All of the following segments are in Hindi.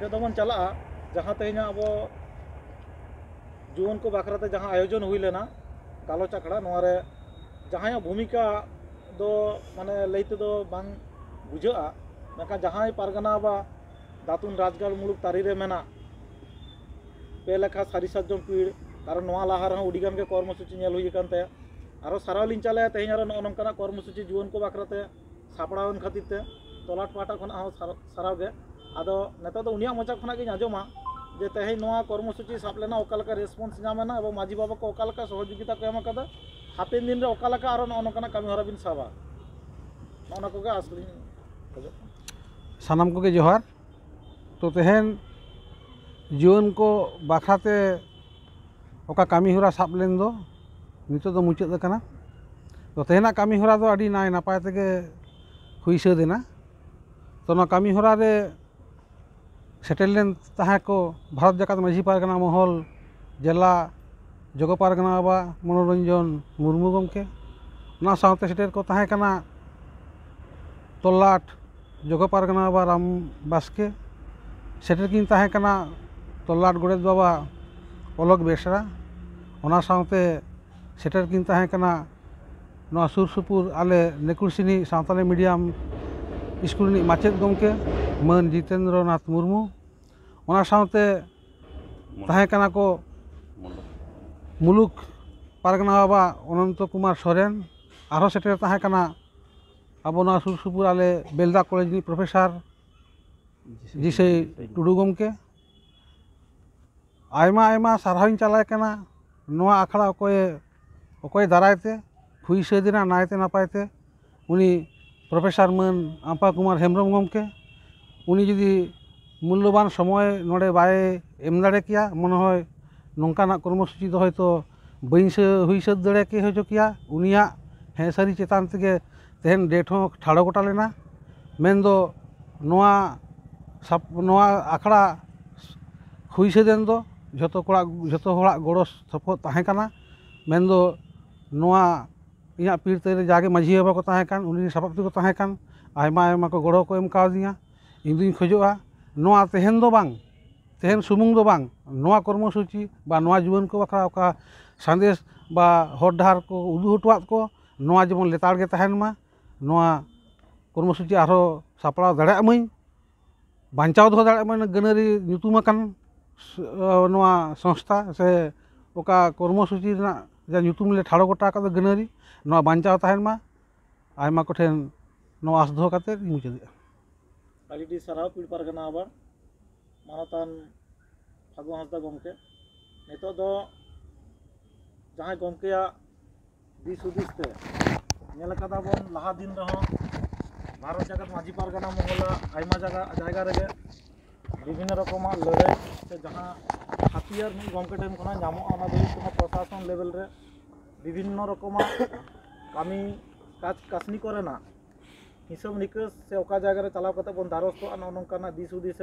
ᱡᱟᱫᱚᱵᱚᱱ ᱪᱟᱞᱟ ᱡᱟᱦᱟᱛᱮ ᱱᱟᱵᱚ ᱡᱩᱣᱟᱱ ᱠᱚ ᱵᱟᱠᱨᱟᱛᱮ ᱡᱟᱦᱟᱸ ᱟᱭᱚᱡᱚᱱ ᱦᱩᱭᱞᱮᱱᱟ ᱠᱟᱞᱚ ᱪᱟᱠᱲᱟ ᱱᱚᱣᱟᱨᱮ ᱡᱟᱦᱟᱸᱭ ᱵᱷᱩમિકᱟ ᱫᱚ ᱢᱟᱱᱮ ᱞᱟᱹᱭᱛᱮᱫᱚ ᱵᱟᱝ ᱵᱩᱡᱷᱟᱣᱟ ᱱᱚᱠᱟ ᱡᱟᱦᱟᱸᱭ ᱯᱟᱨᱜᱟᱱᱟ ᱵᱟ ᱫᱟᱛᱩᱱ ᱨᱟᱡᱜᱟᱲ ᱢᱩᱲᱩᱠ ᱛᱟᱨᱤᱨᱮ ᱢᱮᱱᱟ ᱯᱮᱞᱮᱠᱟ ᱥᱟᱨᱤᱥᱟᱡᱚᱢ ᱯᱤᱲ ᱛᱟᱨᱚ ᱱᱚᱣᱟ ᱞᱟᱦᱟᱨ ᱦᱚᱸ ᱩᱰᱤᱜᱟᱢ ᱠᱮ ᱠᱚᱨᱢᱚᱥᱩᱪᱤ ᱧᱮᱞ ᱦᱩᱭᱮᱠᱟᱱ ᱛᱟᱭᱟ ᱟᱫᱚ ᱱᱮᱛᱟᱨ ᱫᱚ ᱩᱱᱤᱭᱟᱜ ᱢᱚᱪᱟ ᱠᱷᱚᱱᱟᱜ ᱜᱤᱧ ᱟᱸᱡᱚᱢᱟ ᱡᱮ ᱛᱮᱦᱮᱧ ᱱᱚᱣᱟ ᱠᱚᱨᱢᱚᱥᱩᱪᱤ ᱥᱟᱵ ᱞᱮᱱᱟ ᱚᱠᱟ ᱞᱮᱠᱟ ᱨᱮᱥᱯᱚᱱᱥ ᱧᱟᱢᱮᱱᱟ ᱮᱵᱚᱝ ᱢᱟᱹᱡᱷᱤ ᱵᱟᱵᱟ ᱠᱚ ᱚᱠᱟ ᱞᱮᱠᱟ ᱥᱚᱦᱚᱡᱳᱜᱤᱛᱟ ᱠᱚ ᱮᱢ ᱟᱠᱟᱫᱟ ᱦᱟᱯᱮᱱ ᱫᱤᱱ ᱨᱮ ᱚᱠᱟ ᱞᱮᱠᱟ ᱟᱨᱚ ᱱᱚᱜᱼᱚ ᱱᱚᱝᱠᱟᱱᱟᱜ ᱠᱟᱹᱢᱤ ᱦᱚᱨᱟ ᱵᱤᱱ ᱥᱟᱵᱟ ᱱᱚᱜᱼᱚ ᱱᱚᱣᱟ ᱠᱚᱜᱮ ᱟᱥ ᱞᱤᱧ ᱠᱷᱚᱡᱚᱜ ᱠᱟᱱᱟ ᱥᱟᱱᱟᱢ ᱠᱚᱜᱮ ᱡᱚᱦᱟᱨ ᱛᱚ ᱛᱮᱦᱮᱧ ᱡᱩᱣᱟᱹᱱ ᱠᱚ ᱵᱟᱠᱷᱨᱟᱛᱮ ᱚᱠᱟ ᱠᱟᱹᱢᱤ ᱦᱚᱨᱟ ᱥᱟᱵ ᱞᱮᱱ ᱫᱚ ᱱᱤᱛᱚᱜ ᱫᱚ ᱢᱩᱪᱟᱹᱫ ᱟᱠᱟᱱᱟ ᱛᱚ ᱛᱮᱦᱮᱧᱟᱜ ᱠᱟᱹᱢᱤ ᱦᱚᱨᱟ ᱫᱚ ᱟᱹᱰᱤ ᱱᱟᱭ ᱱᱟᱯᱟᱭ ᱛᱮᱜᱮ ᱦᱩᱭ ᱥᱟᱹᱛ ᱮᱱᱟ ᱛᱚ ᱱᱚᱣᱟ ᱠᱟᱹᱢᱤ ᱦᱚᱨᱟ ᱨᱮ ᱥᱮᱴᱮᱨ ᱞᱮᱱ ᱛᱟᱦᱮᱸ ᱠᱚ ᱵᱷᱟᱨᱚᱛ ᱡᱟᱠᱟᱛ ᱢᱟᱺᱡᱷᱤ ᱯᱟᱨᱜᱟᱱᱟ ᱢᱚᱦᱚᱞ ᱡᱮᱞᱟ ᱡᱚᱜᱚ ᱯᱟᱨᱜᱟᱱᱟ ᱵᱟᱵᱟ ᱢᱚᱱᱳᱨᱚᱧᱡᱚᱱ ᱢᱩᱨᱢᱩ ᱜᱚᱢᱠᱮ ᱚᱱᱟ ᱥᱟᱶᱛᱮ ᱥᱮᱴᱮᱨ ᱠᱚ ᱛᱟᱦᱮᱸ ᱠᱟᱱᱟ ᱛᱚᱞᱞᱟᱴ ᱡᱚᱜᱚ ᱯᱟᱨᱜᱟᱱᱟ ᱵᱟᱵᱟ ᱨᱟᱢ ᱵᱟᱥᱠᱮ ᱥᱮᱴᱮᱨ ᱠᱤᱱ ᱛᱟᱦᱮᱸ ᱠᱟᱱᱟ ᱛᱚᱞᱞᱟᱴ ᱜᱚᱰᱮᱛ ᱵᱟᱵᱟ ᱚᱞᱚᱠ ᱵᱮᱥᱨᱟ ᱚᱱᱟ ᱥᱟᱶᱛᱮ ᱥᱮᱴᱮᱨ ᱠᱤᱱ ᱛᱟᱦᱮᱸ ᱠᱟᱱᱟ ᱱᱚᱣᱟ ᱥᱩᱨ ᱥᱩᱯᱩᱨ ᱟᱞᱮ ᱱᱮᱠᱩᱲᱥᱤᱱᱤ ᱥᱟᱱᱛᱟᱞᱤ ᱢᱤᱰᱤᱭᱟᱢ ᱤᱥᱠᱩᱞ ᱨᱤᱱᱤᱡ ᱢᱟᱪᱮᱫ ᱜᱚᱢᱠᱮ ᱢᱟᱹᱱ ᱡᱤᱛᱮᱱᱫᱨᱚᱱᱟᱛᱷ ᱢᱩᱨᱢᱩ ᱚᱱᱟ ᱥᱟᱶᱛᱮ ᱛᱟᱦᱮᱸ ᱠᱟᱱᱟ ᱠᱚ ᱢᱩᱞᱩᱠ ᱯᱟᱨᱜᱟᱱᱟ ᱵᱟᱵᱟ ᱚᱱᱚᱱᱛᱚ ᱠᱩᱢᱟᱨ ᱥᱚᱨᱮᱱ ᱟᱨᱦᱚᱸ ᱥᱮᱴᱮᱨ ᱛᱟᱦᱮᱸ ᱠᱟᱱᱟ ᱟᱵᱚ ᱱᱚᱣᱟ ᱥᱩᱨ ᱥᱩᱯᱩᱨ ᱟᱞᱮ ᱵᱮᱞᱫᱟ ᱠᱚᱞᱮᱡᱽ ᱨᱤᱱᱤᱡ ᱯᱨᱚᱯᱷᱮᱥᱟᱨ ᱡᱤᱥᱟᱹᱭ ᱴᱩᱰᱩ ᱜᱚᱢᱠᱮ ᱟᱭᱢᱟ ᱟᱭᱢᱟ ᱥᱟᱨᱦᱟᱣᱤᱧ ᱪᱟᱞᱟᱭ ᱠᱟᱱᱟ ᱱᱚᱣᱟ ᱟᱠᱷᱲᱟ ᱚᱠᱚᱭᱮ ᱚᱠᱚᱭ ᱫᱟᱨᱟᱭᱛᱮ ᱦᱩᱭ ᱥᱟᱹᱛ ᱮᱱᱟ ᱱᱟᱭᱛᱮ ᱱᱟᱯᱟᱭᱛᱮ ᱩᱱᱤ ᱯᱨᱚᱯᱷᱮᱥᱟᱨ ᱢᱟᱹᱱ ᱟᱢᱯᱟ ᱠᱩᱢᱟᱨ ᱦᱮᱢᱵᱨᱚᱢ ᱜᱚᱢᱠᱮ ᱩᱱᱤ ᱡᱩᱫᱤ ᱢᱩᱞᱞᱚᱵᱟᱱ ᱥᱚᱢᱚᱭ ᱱᱚᱰᱮ ᱵᱟᱭ ᱮᱢ ᱫᱟᱲᱮ ᱠᱮᱭᱟ ᱢᱚᱱᱮ ᱦᱚᱭ ᱱᱚᱝᱠᱟᱱᱟᱜ ᱠᱚᱨᱢᱚᱥূᱪᱤ ᱫᱚ ᱦᱚᱭᱛᱳ ᱵᱟᱹᱧ ᱦᱩᱭ ᱥᱟᱹᱛ ᱫᱟᱲᱮ ᱠᱮ ᱦᱚᱪᱚ ᱠᱮᱭᱟ ᱩᱱᱤᱭᱟᱜ ᱦᱮᱸ ᱥᱟᱹᱨᱤ ᱪᱮᱛᱟᱱ ᱛᱮᱜᱮ ᱛᱮᱦᱮᱧ ᱰᱮᱴ ᱦᱚᱸ ᱴᱷᱟᱲᱚ ᱜᱚᱴᱟ ᱞᱮᱱᱟ ᱢᱮᱱᱫᱚ ᱱᱚᱣᱟ ᱱᱚᱣᱟ ᱟᱠᱷᱲᱟ ᱦᱩᱭ ᱥᱟᱹᱛᱮᱱ ᱫᱚ ᱡᱷᱚᱛᱚ ᱠᱚᱲᱟ ᱡᱷᱚᱛᱚ ᱦᱚᱲᱟᱜ ᱜᱚᱲᱚ ᱥᱚᱯᱚᱦᱚᱫ ᱛᱟᱦᱮᱸ ᱠᱟᱱᱟ ᱢᱮᱱᱫᱚ ᱱᱚᱣᱟ ᱤᱧᱟᱹᱜ ᱯᱤᱲᱛᱮ ᱡᱟᱜᱮ ᱢᱟᱺᱡᱷᱤ ᱵᱟᱵᱟ ᱠᱚ ᱛᱟᱦᱮᱸ ᱠᱟᱱ ᱩᱱᱤ ᱥᱚᱵᱷᱟᱯᱚᱛᱤ ᱠᱚ ᱛᱟᱦᱮᱸ ᱠᱟᱱ ᱟᱭᱢᱟ ᱟᱭᱢᱟ ᱠᱚ ᱜᱚᱲᱚ ᱠᱚ ᱮᱢ ᱠᱟᱣᱫᱤᱧᱟ ᱤᱧ ᱫᱩᱧ ᱠᱷᱚᱡᱚᱜᱼᱟ ᱱᱚᱣᱟ ᱛᱮᱦᱮᱧ ᱫᱚ ᱵᱟᱝ ᱛᱮᱦᱮᱧ ᱥᱩᱢᱩᱝ ᱫᱚ ᱵᱟᱝ ᱱᱚᱣᱟ ᱠᱚᱨᱢᱚᱥᱩᱪᱤ ᱵᱟ ᱱᱚᱣᱟ ᱡᱩᱣᱟᱹᱱ ᱠᱚ ᱵᱟᱠᱷᱨᱟ ᱚᱠᱟ ᱥᱟᱸᱫᱮᱥ ᱵᱟ ᱦᱚᱨ ᱰᱟᱦᱟᱨ ᱠᱚ ᱩᱫᱩᱜ ᱦᱚᱴᱚᱣᱟᱫ ᱠᱚ ᱱᱚᱣᱟ ᱡᱮᱢᱚᱱ ᱞᱮᱛᱟᱲ ᱜᱮ ᱛᱟᱦᱮᱱ ᱢᱟ ᱱᱚᱣᱟ ᱠᱚᱨᱢᱚᱥᱩᱪᱤ ᱟᱨᱦᱚᱸ ᱥᱟᱯᱲᱟᱣ ᱫᱟᱲᱮᱭᱟᱜ ᱢᱟᱹᱧ ᱵᱟᱧᱪᱟᱣ ᱫᱚᱦᱚ ᱫᱟᱲᱮᱭᱟᱜ ᱢᱟᱹᱧ ᱜᱟᱹᱱᱟᱹᱨᱤ ᱧᱩᱛᱩᱢ ᱟᱠᱟᱱ ᱱᱚᱣᱟ ᱥᱚᱝᱥᱛᱷᱟ ᱥᱮ ᱚᱠᱟ ᱠᱚᱨᱢᱚᱥᱩᱪᱤ ᱨᱮᱱᱟᱜ ᱡᱟ ᱧᱩᱛᱩᱢ ᱞᱮ ᱴᱷᱟᱲᱚ ᱜᱚᱴᱟ ᱟᱠᱟᱫ ᱫᱚ ᱜᱟᱹᱱᱟᱹᱨᱤ ᱱᱚᱣᱟ ᱵᱟᱧᱪᱟᱣ ᱛᱟᱦᱮᱱ ᱢᱟ ᱟᱭᱢᱟ ᱠᱚᱴᱷᱮᱱ ᱱᱚᱣᱟ ᱟᱥ ᱫᱚᱦᱚ ᱠᱟᱛᱮᱫ ᱤᱧ ᱢᱩᱪᱟᱹᱫᱮᱜᱼᱟ ᱟᱹᱰᱤ ᱥᱟᱨᱦᱟᱣ ᱯᱤᱲ ᱯᱟᱨᱜᱟᱱᱟ ᱟᱵᱟᱨ ᱢᱟᱱᱚᱛᱟᱱ ᱯᱷᱟᱹᱜᱩ ᱦᱟᱸᱥᱫᱟ ᱜᱚᱢᱠᱮ ᱱᱤᱛᱚᱜ ᱫᱚ ᱡᱟᱦᱟᱸᱭ ᱜᱚᱢᱠᱮᱭᱟᱜ ᱫᱤᱥ ᱦᱩᱫᱤᱥ ᱛᱮ ᱧᱮᱞ ᱠᱟᱫᱟ ᱵᱚᱱ ᱞᱟᱦᱟ ᱫᱤᱱ ᱨᱮᱦᱚᱸ ᱵᱷᱟᱨᱚᱛ ᱡᱟᱠᱟᱛ ᱢᱟᱹᱡᱷᱤ ᱯᱟᱨᱜᱟᱱᱟ ᱢᱚᱦᱚᱞᱟ ᱟᱭᱢᱟ ᱡᱟᱭᱜᱟ ᱡᱟᱭᱜᱟ ᱨᱮᱜᱮ ᱵᱤᱵᱷᱤᱱᱱᱚ ᱨᱚᱠᱚᱢᱟᱜ ᱞᱟᱹᱲᱦᱟᱹᱭ ᱥᱮ ᱡᱟᱦᱟᱸ ᱦᱟᱹᱛᱤᱭᱟᱹᱨ ᱢᱤᱫ ᱜᱚᱢᱠᱮ ᱴᱷᱮᱱ ᱠᱷᱚᱱᱟᱜ ᱧᱟᱢᱚᱜᱼᱟ ᱚᱱᱟ ᱫᱚ ᱦᱩᱭᱩᱜ ᱠᱟᱱᱟ ᱯᱨᱚᱥᱟᱥᱚᱱ ᱞᱮᱵᱮᱞ ᱨᱮ ᱵᱤᱵᱷᱤᱱᱱᱚ हिसाब निकास से ओका जगह चलाव कते बन दारस्त आ नोनकाना दिस उदिस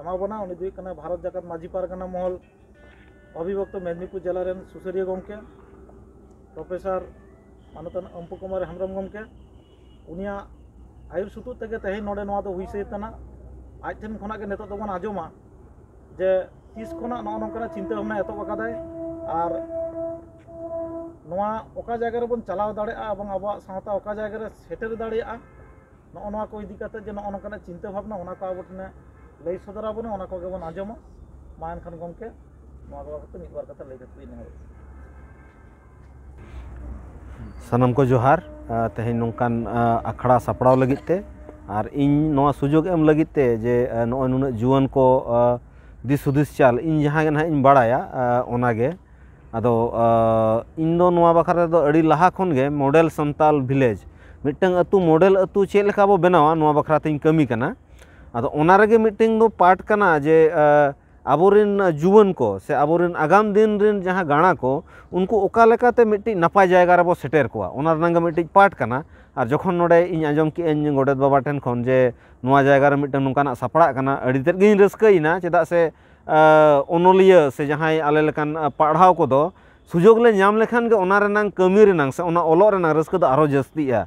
भारत जगत माजी पारगाना महल अभिभक्त मेदनिपुर जिला रेन सुसरिया गमके प्रोफेसर मानतन अंपु कुमार हेम्रम गमके उनिया आयुर सुतु तगे तेही नोडे नोवा हुई आज ठेन खना के नेता तो बन जे चिंता भावना एत और नवा जगह चलाव दाता जगह सेटर दाड़ा नौना जो नौना चिंता भावना अब ठेने लई सदरा बोना आजमा मैं खान गमे सनम को जोहार तेह नौकान अखड़ा सापड़ते इन सूझ एम लगे जे जुआन को दिसहदिस चाल इन जहाँ ना इन बाड़ागे अब इन बखारे मॉडल सन्ताल भिलेज मिट्टन अतु मॉडल अतु चेका बो बनावा बखरा तीन कमी करना अब मिट्टन पार्ट करना जे ᱟᱵᱚᱨᱮᱱ ᱡᱩᱣᱟᱹᱱ ᱠᱚ ᱥᱮ ᱟᱵᱚᱨᱮᱱ ᱟᱜᱟᱢ ᱫᱤᱱ ᱨᱮᱱ ᱡᱟᱦᱟᱸ ᱜᱟᱬᱟ ᱠᱚ ᱩᱱᱠᱩ ᱚᱠᱟ ᱞᱮᱠᱟᱛᱮ ᱢᱤᱫᱴᱤᱡ ᱱᱟᱯᱟᱭ ᱡᱟᱭᱜᱟ ᱨᱮᱵᱚ ᱥᱮᱴᱮᱨ ᱠᱚᱣᱟ ᱚᱱᱟ ᱨᱮᱱᱟᱜ ᱢᱤᱫᱴᱤᱡ ᱯᱟᱴ ᱠᱟᱱᱟ ᱟᱨ ᱡᱚᱠᱷᱚᱱ ᱱᱚᱰᱮ ᱤᱧ ᱟᱸᱡᱚᱢ ᱠᱮᱜᱼᱟᱹᱧ ᱜᱚᱰᱮᱛ ᱵᱟᱵᱟ ᱴᱷᱮᱱ ᱠᱷᱚᱱ ᱡᱮ ᱱᱚᱣᱟ ᱡᱟᱭᱜᱟ ᱨᱮ ᱢᱤᱫᱴᱟᱝ ᱱᱚᱝᱠᱟᱱᱟᱜ ᱥᱟᱯᱲᱟᱜ ᱠᱟᱱᱟ ᱟᱹᱰᱤ ᱛᱮᱫ ᱜᱤᱧ ᱨᱟᱹᱥᱠᱟᱹᱭᱮᱱᱟ ᱪᱮᱫᱟᱜ ᱥᱮ ᱚᱱᱚᱞᱤᱭᱟᱹ ᱥᱮ ᱡᱟᱦᱟᱸᱭ ᱟᱞᱮ ᱞᱮᱠᱟᱱ ᱯᱟᱲᱦᱟᱣ ᱠᱚᱫᱚ ᱥᱩᱡᱳᱜᱽ ᱞᱮ ᱧᱟᱢ ᱞᱮᱠᱷᱟᱱ ᱜᱮ ᱚᱱᱟ ᱨᱮᱱᱟᱜ ᱠᱟᱹᱢᱤ ᱨᱮᱱᱟᱜ ᱥᱮ ᱚᱱᱟ ᱚᱞᱚᱜ ᱨᱮᱱᱟᱜ ᱨᱟᱹᱥᱠᱟᱹ ᱫᱚ ᱟᱨᱚ ᱡᱟᱹᱥᱛᱤᱜᱼᱟ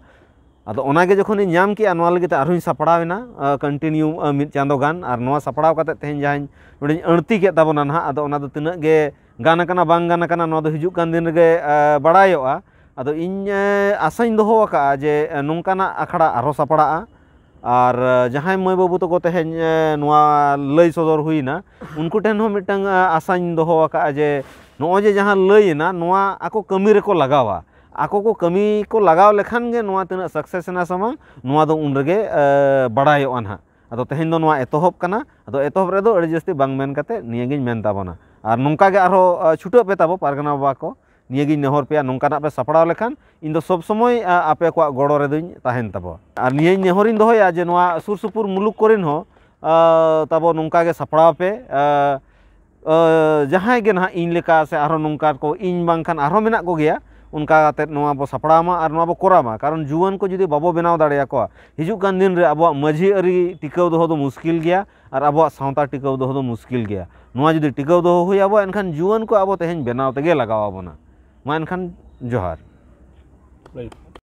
अदे जखनीम के लिए और सापड़ेना कंटिन्यू मिद चांदो गापड़ा तेज जहाँ अड़ती के तब ना अब तक गान गाना हजन दिन बड़ा अद इन आशा दोहोका जे नौकान आखड़ा और सापड़ा और जहाँ मई बाबू तक तेज लई सदर हुईना उनकोठन मिट्ट आशा दोहोका जे नोजे जहाँ लईना कमी रेक लगवा ᱟᱠᱚ ᱠᱚ ᱠᱟᱹᱢᱤ ᱠᱚ ᱞᱟᱜᱟᱣ ᱞᱮᱠᱷᱟᱱ ᱜᱮ ᱱᱚᱣᱟ ᱛᱤᱱᱟᱹᱜ ᱥᱟᱠᱥᱮᱥ ᱮᱱᱟ ᱥᱮ ᱵᱟᱝ ᱱᱚᱣᱟ ᱫᱚ ᱩᱱ ᱨᱮᱜᱮ ᱵᱟᱰᱟᱭᱚᱜᱼᱟ ᱱᱟᱦᱟᱜ ᱟᱫᱚ ᱛᱮᱦᱮᱧ ᱫᱚ ᱱᱚᱣᱟ ᱮᱛᱚᱦᱚᱵ ᱠᱟᱱᱟ ᱟᱫᱚ ᱮᱛᱚᱦᱚᱵ ᱨᱮᱫᱚ ᱟᱹᱰᱤ ᱡᱟᱹᱥᱛᱤ ᱵᱟᱝ ᱢᱮᱱ ᱠᱟᱛᱮ ᱱᱤᱭᱟᱹᱜᱤᱧ ᱢᱮᱱ ᱛᱟᱵᱚᱱᱟ ᱟᱨ ᱱᱚᱝᱠᱟ ᱜᱮ ᱟᱨᱦᱚᱸ ᱪᱷᱩᱴᱟᱹᱜ ᱯᱮ ᱛᱟᱵᱚ ᱯᱟᱨᱜᱟᱱᱟ ᱵᱟᱵᱟ ᱠᱚ ᱱᱤᱭᱟᱹᱜᱤᱧ ᱱᱮᱦᱚᱨ ᱯᱮᱭᱟ ᱱᱚᱝᱠᱟᱱᱟᱜ ᱯᱮ ᱥᱟᱯᱲᱟᱣ ᱞᱮᱠᱷᱟᱱ ᱤᱧ ᱫᱚ ᱥᱚᱵ ᱥᱚᱢᱚᱭ ᱟᱯᱮ ᱠᱚᱣᱟᱜ ᱜᱚᱲᱚ ᱨᱮᱫᱚᱧ ᱛᱟᱦᱮᱱ ᱛᱟᱵᱚ ᱟᱨ ᱱᱤᱭᱟᱹᱧ ᱱᱮᱦᱚᱨᱤᱧ ᱫᱚᱦᱚᱭᱟ ᱡᱮ ᱱᱚᱣᱟ ᱥᱩᱨ ᱥᱩᱯᱩᱨ ᱢᱩᱞᱩᱠ ᱠᱚᱨᱮᱱ ᱦᱚᱸ ᱛᱟᱵᱚ ᱱᱚᱝᱠᱟ ᱜᱮ ᱥᱟᱯᱲᱟᱣ ᱯᱮ ᱡᱟᱦᱟᱸᱭ ᱜᱮ ᱱᱟᱦᱟᱜ ᱤᱧ ᱞᱮᱠᱟ ᱥᱮ ᱟᱨᱦᱚᱸ ᱱᱚᱝᱠᱟ ᱠᱚ ᱤᱧ ᱵᱟᱝᱠᱷᱟᱱ ᱟᱨᱦᱚᱸ ᱢᱮᱱᱟᱜ ᱠᱚᱜᱮᱭᱟ उनका सापड़ा और कोरामा कारण जुआन को जुदी बाबो बनाव दाड़ा को हिजुक दिन में अब माझी आरी टिकाव दो मुश्किल गया और अब सावता टिकाव दो मुश्किल गया नवा जुदी टिकाव दो एनखान जुआन को अब तेहेन बनाव तगे लगाव बना मा एनखान जोहार